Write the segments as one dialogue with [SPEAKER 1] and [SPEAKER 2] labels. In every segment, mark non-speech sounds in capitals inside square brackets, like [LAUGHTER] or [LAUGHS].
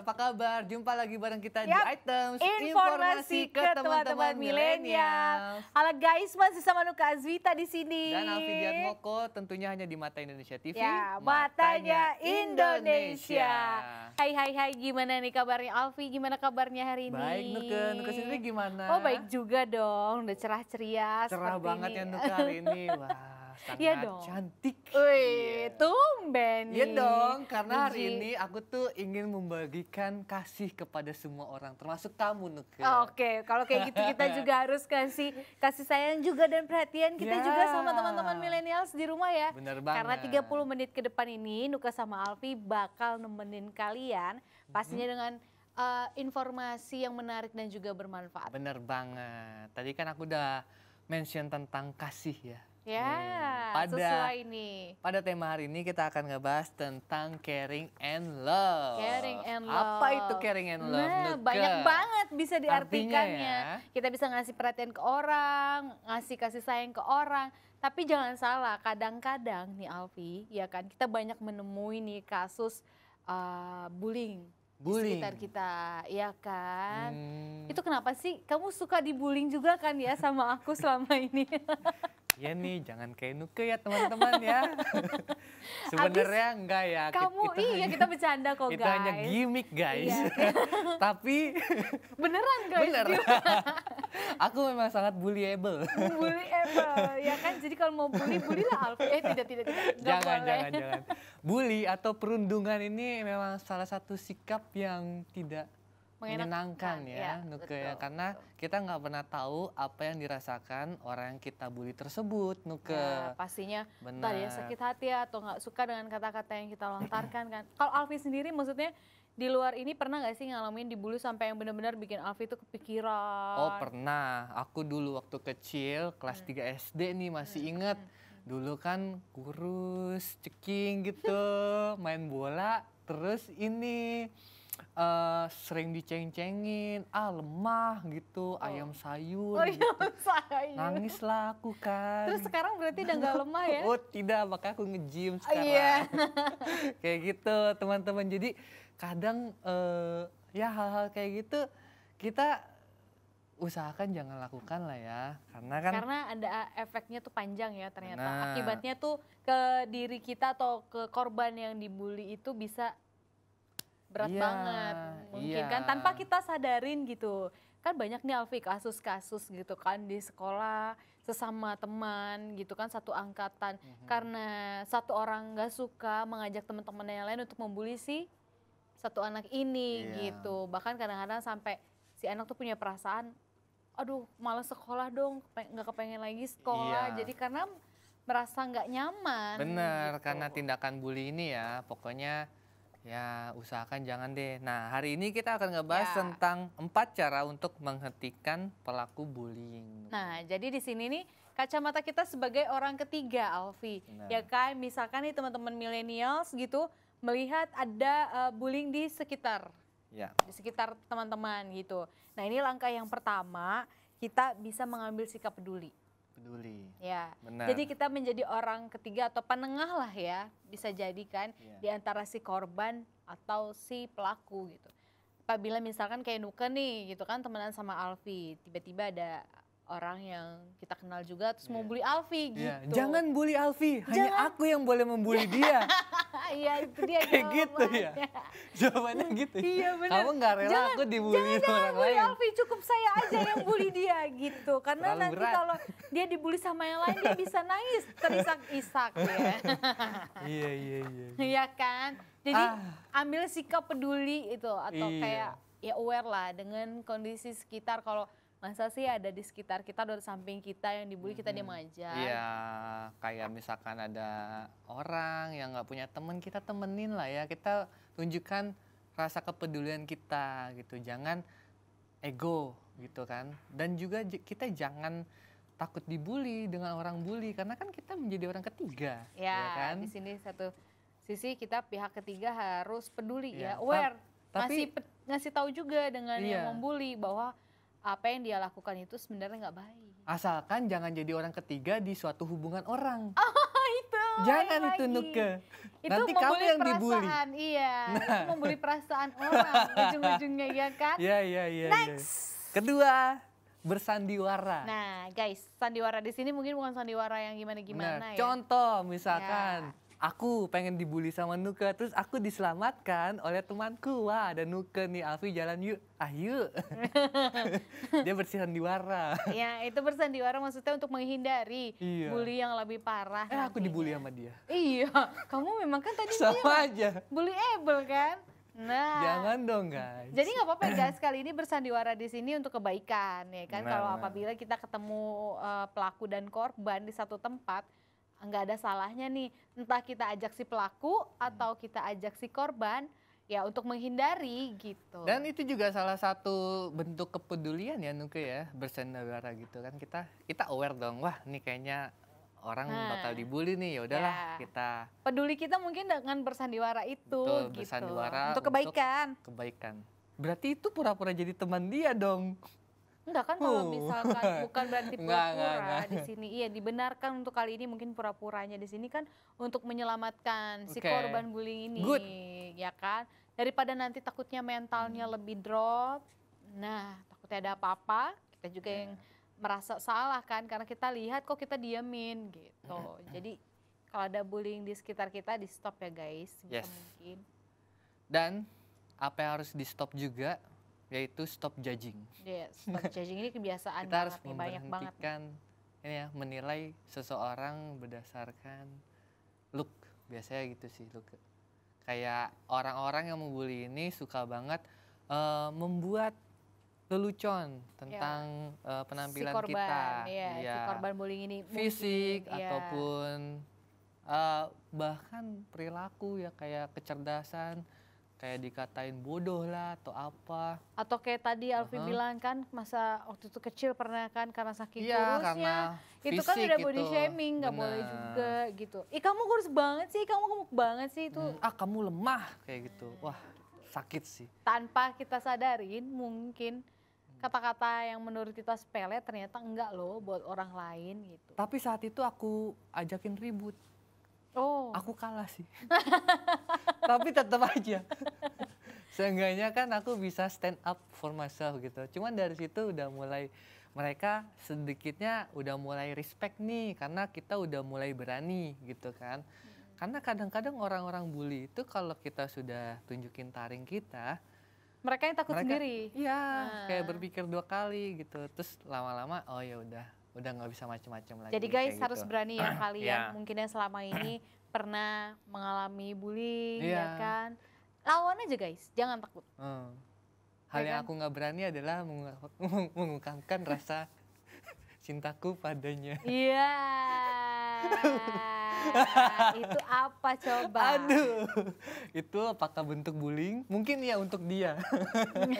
[SPEAKER 1] apa kabar? Jumpa lagi bareng kita yep. di Items Informasi, Informasi ke teman-teman milenial. Halo guys, masih sama Nuka Azwita di sini. Dan Alfidian Moko tentunya hanya di Mata Indonesia TV. Ya, Matanya, Indonesia. Indonesia.
[SPEAKER 2] Hai hai hai, gimana nih kabarnya Alfi? Gimana kabarnya hari ini? Baik Nuka, Nuka sendiri gimana? Oh baik juga dong, udah cerah ceria. Cerah banget ini. ya Nuka hari
[SPEAKER 1] ini. [LAUGHS] Wah sangat ya dong. cantik.
[SPEAKER 2] Wih, iya. tumben Iya dong, karena Uji. hari ini
[SPEAKER 1] aku tuh ingin membagikan kasih kepada semua orang, termasuk kamu Nuke.
[SPEAKER 2] Oke, okay. kalau kayak gitu kita [LAUGHS] juga harus kasih kasih sayang juga dan perhatian kita ya. juga sama teman-teman milenials di rumah ya. Bener banget. Karena 30 menit ke depan ini Nuka sama Alfi bakal nemenin kalian mhm. pastinya hmm. dengan uh, informasi yang menarik dan juga bermanfaat.
[SPEAKER 1] Bener banget. Tadi kan aku udah mention tentang kasih ya.
[SPEAKER 2] Ya, hmm. pada, sesuai nih.
[SPEAKER 1] Pada tema hari ini kita akan ngebahas tentang caring and love. Caring and love. Apa itu caring and love? Nah, Nuka. banyak banget bisa diartikannya. Ya,
[SPEAKER 2] kita bisa ngasih perhatian ke orang, ngasih kasih sayang ke orang. Tapi jangan salah, kadang-kadang nih Alfi, ya kan kita banyak menemui nih kasus uh, eh, bullying bullying. di sekitar kita, ya kan? Hmm. Itu kenapa sih kamu suka dibullying juga kan ya sama aku selama ini? [LAUGHS]
[SPEAKER 1] ya nih jangan kayak nuke ya teman-teman ya. [LAUGHS] Sebenarnya enggak ya. Kamu kita, iya kita
[SPEAKER 2] bercanda kok kita guys. hanya gimmick
[SPEAKER 1] guys. Iya. [LAUGHS] Tapi [LAUGHS]
[SPEAKER 2] beneran guys. Bener.
[SPEAKER 1] Aku memang sangat bullyable.
[SPEAKER 2] bullyable ya kan. Jadi kalau mau bully lah
[SPEAKER 1] Alfi. Eh tidak tidak tidak. Jangan boleh. jangan jangan. Bully atau perundungan ini memang salah satu sikap yang tidak
[SPEAKER 2] menyenangkan ya, iya, ya Nuke betul, ya
[SPEAKER 1] karena betul. kita nggak pernah tahu apa yang dirasakan orang yang kita bully tersebut Nuke. Ya, pastinya Benar. ya sakit
[SPEAKER 2] hati ya, atau nggak suka dengan kata-kata yang kita lontarkan kan. Kalau Alfi sendiri maksudnya di luar ini pernah nggak sih ngalamin dibully sampai yang benar-benar bikin Alfi itu kepikiran?
[SPEAKER 1] Oh pernah, aku dulu waktu kecil kelas hmm. 3 SD nih masih hmm. inget. Hmm, hmm. Dulu kan kurus, ceking gitu, main bola, terus ini uh, sering diceng-cengin, ah lemah gitu, oh. ayam sayur. Oh, gitu. sayur. Nangis lah aku kan. Terus sekarang berarti udah gak lemah ya? [LAUGHS] oh tidak, makanya aku nge-gym oh, sekarang. Oh, iya. [LAUGHS] yeah. kayak gitu teman-teman. Jadi kadang uh, ya hal-hal kayak gitu kita usahakan jangan lakukan lah ya karena kan karena
[SPEAKER 2] ada efeknya tuh panjang ya ternyata nah, akibatnya tuh ke diri kita atau ke korban yang dibully itu bisa berat yeah, banget mungkin yeah. kan tanpa kita sadarin gitu kan banyak nih Alfi kasus-kasus gitu kan di sekolah sesama teman gitu kan satu angkatan mm -hmm. karena satu orang nggak suka mengajak teman-teman yang lain untuk membuli si satu anak ini yeah. gitu bahkan kadang-kadang sampai si anak tuh punya perasaan aduh malas sekolah dong nggak kepengen lagi sekolah yeah. jadi karena merasa nggak nyaman bener gitu. karena
[SPEAKER 1] tindakan bully ini ya pokoknya Ya, usahakan jangan deh. Nah, hari ini kita akan ngebahas ya. tentang empat cara untuk menghentikan pelaku bullying.
[SPEAKER 2] Nah, jadi di sini nih kacamata kita sebagai orang ketiga, Alfi. Ya kan, misalkan nih teman-teman milenials gitu melihat ada uh, bullying di sekitar. Ya. Di sekitar teman-teman gitu. Nah, ini langkah yang pertama, kita bisa mengambil sikap peduli
[SPEAKER 1] peduli. Ya. Benar. Jadi kita
[SPEAKER 2] menjadi orang ketiga atau penengah lah ya, bisa jadikan ya. di antara si korban atau si pelaku gitu. Apabila misalkan kayak Nuka nih gitu kan temenan sama Alfi, tiba-tiba ada orang yang kita kenal juga terus yeah. mau iya. bully Alfi iya. gitu. Yeah. Jangan
[SPEAKER 1] bully Alfi, hanya aku yang boleh membully dia.
[SPEAKER 2] [LAUGHS] iya itu dia [LAUGHS] kayak gitu ya
[SPEAKER 1] jawabannya gitu ya? iya benar kamu nggak rela jangan, aku dibully jangan, yang orang bully lain Alfi
[SPEAKER 2] cukup saya aja yang bully dia gitu karena Terlalu nanti berat. kalau dia dibully sama yang lain dia bisa nangis terisak-isak [LAUGHS] ya iya iya iya iya kan jadi ah. ambil sikap peduli itu atau iya. kayak ya aware lah dengan kondisi sekitar kalau masa sih ada di sekitar kita atau samping kita yang dibully kita hmm. diam aja iya
[SPEAKER 1] kayak misalkan ada orang yang nggak punya temen kita temenin lah ya kita tunjukkan rasa kepedulian kita gitu jangan ego gitu kan dan juga kita jangan takut dibully dengan orang bully karena kan kita menjadi orang ketiga ya, ya kan di
[SPEAKER 2] sini satu sisi kita pihak ketiga harus peduli ya, ya aware tapi, ngasih ngasih tahu juga dengan iya. yang membully bahwa apa yang dia lakukan itu sebenarnya nggak baik.
[SPEAKER 1] Asalkan jangan jadi orang ketiga di suatu hubungan orang.
[SPEAKER 2] [LAUGHS] Oh, itu. Jangan itu nuke. Itu Nanti kamu yang dibully. Iya, nah. itu membuli perasaan orang [LAUGHS] ujung-ujungnya ya kan? Iya,
[SPEAKER 1] iya, iya. iya. Next. Ya. Kedua, bersandiwara. Nah,
[SPEAKER 2] guys, sandiwara di sini mungkin bukan sandiwara yang gimana-gimana nah, ya.
[SPEAKER 1] Contoh misalkan ya aku pengen dibully sama Nuke terus aku diselamatkan oleh temanku wah ada Nuke nih Alfi jalan yuk ah yuk [LAUGHS] dia bersandiwara
[SPEAKER 2] ya itu bersandiwara maksudnya untuk menghindari iya. bully yang lebih parah eh aku
[SPEAKER 1] dibully sama dia
[SPEAKER 2] iya kamu memang kan tadi sama bilang, aja bully able kan Nah, jangan
[SPEAKER 1] dong guys. Jadi nggak
[SPEAKER 2] apa-apa guys kali ini bersandiwara di sini untuk kebaikan ya kan. Nah, Kalau nah. apabila kita ketemu uh, pelaku dan korban di satu tempat, nggak ada salahnya nih entah kita ajak si pelaku atau kita ajak si korban ya untuk menghindari gitu. Dan
[SPEAKER 1] itu juga salah satu bentuk kepedulian ya Nuke ya bersenegara gitu kan kita kita aware dong wah ini kayaknya orang nah, bakal dibully nih ya udahlah ya. kita
[SPEAKER 2] peduli kita mungkin dengan bersandiwara itu Betul, gitu. untuk
[SPEAKER 1] kebaikan. Untuk kebaikan. Berarti itu pura-pura jadi teman dia dong.
[SPEAKER 2] Enggak kan kalau oh. misalkan [LAUGHS] bukan berarti pura-pura di sini. Iya dibenarkan untuk kali ini mungkin pura-puranya di sini kan untuk menyelamatkan okay. si korban bullying ini, Good. ya kan? Daripada nanti takutnya mentalnya hmm. lebih drop. Nah, takutnya ada apa-apa, kita juga yeah. yang iya. merasa salah kan karena kita lihat kok kita diamin gitu. Jadi kalau ada bullying di sekitar kita di stop ya guys, yes. mungkin.
[SPEAKER 1] Dan apa yang harus di stop juga yaitu stop judging.
[SPEAKER 2] Yes, iya, stop [LAUGHS] judging ini kebiasaan kita harus nih, banyak banget.
[SPEAKER 1] ini ya menilai seseorang berdasarkan look biasanya gitu sih look. Kayak orang-orang yang membuli ini suka banget uh, membuat lelucon tentang ya. uh, penampilan si korban, kita. ya, ya. Si iya. korban
[SPEAKER 2] bullying ini fisik mungkin, iya. ataupun
[SPEAKER 1] ya. uh, bahkan perilaku ya kayak kecerdasan kayak dikatain bodoh lah atau apa.
[SPEAKER 2] Atau kayak tadi Alfi uh -huh. bilang kan masa waktu itu kecil pernah kan karena sakit ya, kurusnya karena itu kan udah gitu. body shaming nggak boleh juga gitu. Ih kamu kurus banget sih, kamu gemuk banget sih itu.
[SPEAKER 1] Hmm. Ah kamu lemah kayak gitu. Wah sakit sih.
[SPEAKER 2] Tanpa kita sadarin mungkin kata-kata yang menurut kita sepele ternyata enggak loh buat orang lain gitu.
[SPEAKER 1] Tapi saat itu aku ajakin ribut. Oh. Aku kalah sih. [LAUGHS] Tapi tetap aja. [LAUGHS] Seenggaknya kan aku bisa stand up for myself gitu. Cuman dari situ udah mulai mereka sedikitnya udah mulai respect nih karena kita udah mulai berani gitu kan. Hmm. Karena kadang-kadang orang-orang bully itu kalau kita sudah tunjukin taring kita, mereka yang takut mereka, sendiri. Iya, nah. kayak berpikir dua kali gitu. Terus lama-lama oh ya udah udah nggak bisa macam-macam lagi. Jadi guys harus gitu. berani ya [CLEARS THROAT] kalian yeah. Iya.
[SPEAKER 2] mungkin yang selama ini [CLEARS THROAT] pernah mengalami bullying yeah. ya iya. kan. Lawan aja guys, jangan takut.
[SPEAKER 1] Hmm. Ya Hal yang kan? aku nggak berani adalah [LAUGHS] mengungkapkan rasa [LAUGHS] cintaku padanya.
[SPEAKER 2] Iya. Yeah. [LAUGHS] [LAUGHS] itu apa coba?
[SPEAKER 1] Aduh, itu apakah bentuk bullying? Mungkin ya untuk dia.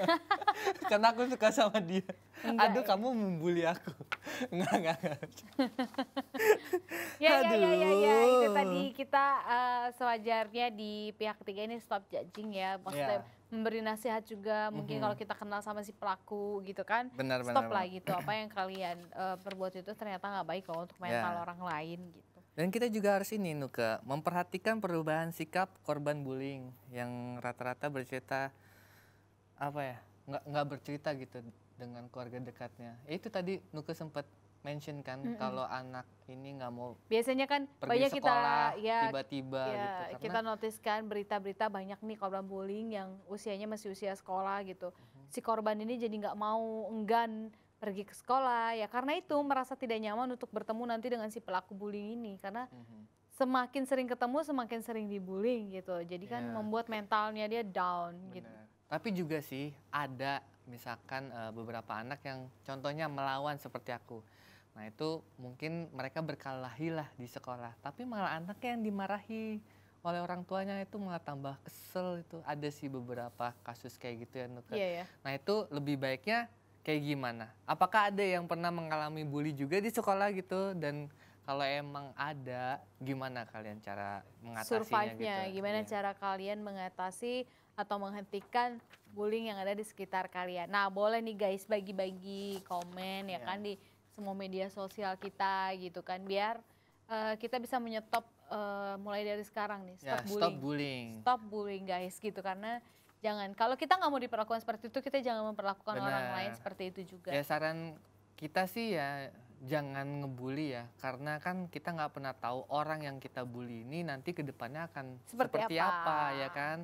[SPEAKER 1] [LAUGHS] Karena aku suka sama dia. Enggak, Aduh, kamu membuli aku. [LAUGHS] Enggak, enggak, enggak. ya, ya, ya, ya, ya. Itu tadi
[SPEAKER 2] kita uh, sewajarnya di pihak ketiga ini stop judging ya. Maksudnya yeah memberi nasihat juga mungkin mm -hmm. kalau kita kenal sama si pelaku gitu kan benar, stop benar, lah benar. gitu apa yang kalian uh, perbuat itu ternyata nggak baik loh untuk mental yeah. orang lain gitu
[SPEAKER 1] dan kita juga harus ini Nuka, memperhatikan perubahan sikap korban bullying yang rata-rata bercerita apa ya, nggak nggak bercerita gitu dengan keluarga dekatnya. Ya, itu tadi Nuka sempat mention kan mm -hmm. kalau anak ini nggak mau
[SPEAKER 2] biasanya kan pergi banyak sekolah, kita ya tiba-tiba ya, gitu. kita notiskan berita-berita banyak nih korban bullying yang usianya masih usia sekolah gitu. Mm -hmm. Si korban ini jadi nggak mau enggan pergi ke sekolah ya karena itu merasa tidak nyaman untuk bertemu nanti dengan si pelaku bullying ini karena mm-hmm. semakin sering ketemu semakin sering dibullying gitu jadi kan iya. membuat mentalnya dia down Bener. gitu
[SPEAKER 1] tapi juga sih ada misalkan uh, beberapa anak yang contohnya melawan seperti aku nah itu mungkin mereka berkelahi lah di sekolah tapi malah anaknya yang dimarahi oleh orang tuanya itu malah tambah kesel itu ada sih beberapa kasus kayak gitu ya Yeah, yeah. Nah itu lebih baiknya kayak gimana? Apakah ada yang pernah mengalami bully juga di sekolah gitu dan kalau emang ada gimana kalian cara mengatasinya gitu? Survive-nya, iya. gimana yeah.
[SPEAKER 2] cara kalian mengatasi atau menghentikan bullying yang ada di sekitar kalian. Nah, boleh nih guys bagi-bagi komen ya yeah. kan di semua media sosial kita gitu kan biar uh, kita bisa menyetop uh, mulai dari sekarang nih stop yeah, bullying. Stop
[SPEAKER 1] bullying. Stop
[SPEAKER 2] bullying guys gitu karena Jangan. Kalau kita nggak mau diperlakukan seperti itu, kita jangan memperlakukan Bener. orang lain seperti itu juga. Ya
[SPEAKER 1] saran kita sih ya jangan ngebully ya, karena kan kita nggak pernah tahu orang yang kita bully ini nanti kedepannya akan seperti, seperti apa. apa ya kan.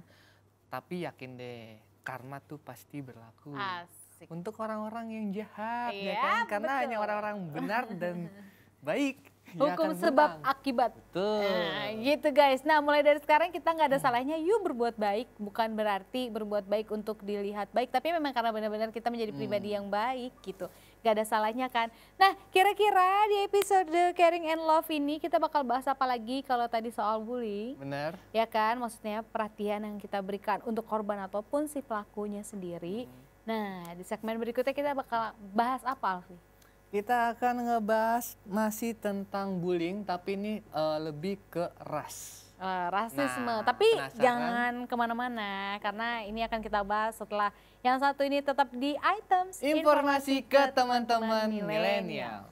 [SPEAKER 1] Tapi yakin deh, karma tuh pasti berlaku. Asik. Untuk orang-orang yang jahat ya, ya kan, karena betul. hanya orang-orang benar dan [LAUGHS] baik Hukum sebab akibat. Betul. Nah,
[SPEAKER 2] gitu guys. Nah mulai dari sekarang kita nggak ada salahnya You berbuat baik. Bukan berarti berbuat baik untuk dilihat baik. Tapi memang karena benar-benar kita menjadi hmm. pribadi yang baik gitu. Gak ada salahnya kan. Nah kira-kira di episode Caring and Love ini kita bakal bahas apa lagi kalau tadi soal bullying. Benar. Ya kan maksudnya perhatian yang kita berikan untuk korban ataupun si pelakunya sendiri. Hmm. Nah di segmen berikutnya kita bakal bahas apa Alfi?
[SPEAKER 1] Kita akan ngebahas masih tentang bullying, tapi ini uh, lebih ke ras. Uh, rasisme, nah, tapi penasaran. jangan
[SPEAKER 2] kemana-mana karena ini akan kita bahas setelah yang satu ini tetap di items informasi, informasi ke
[SPEAKER 1] teman-teman milenial.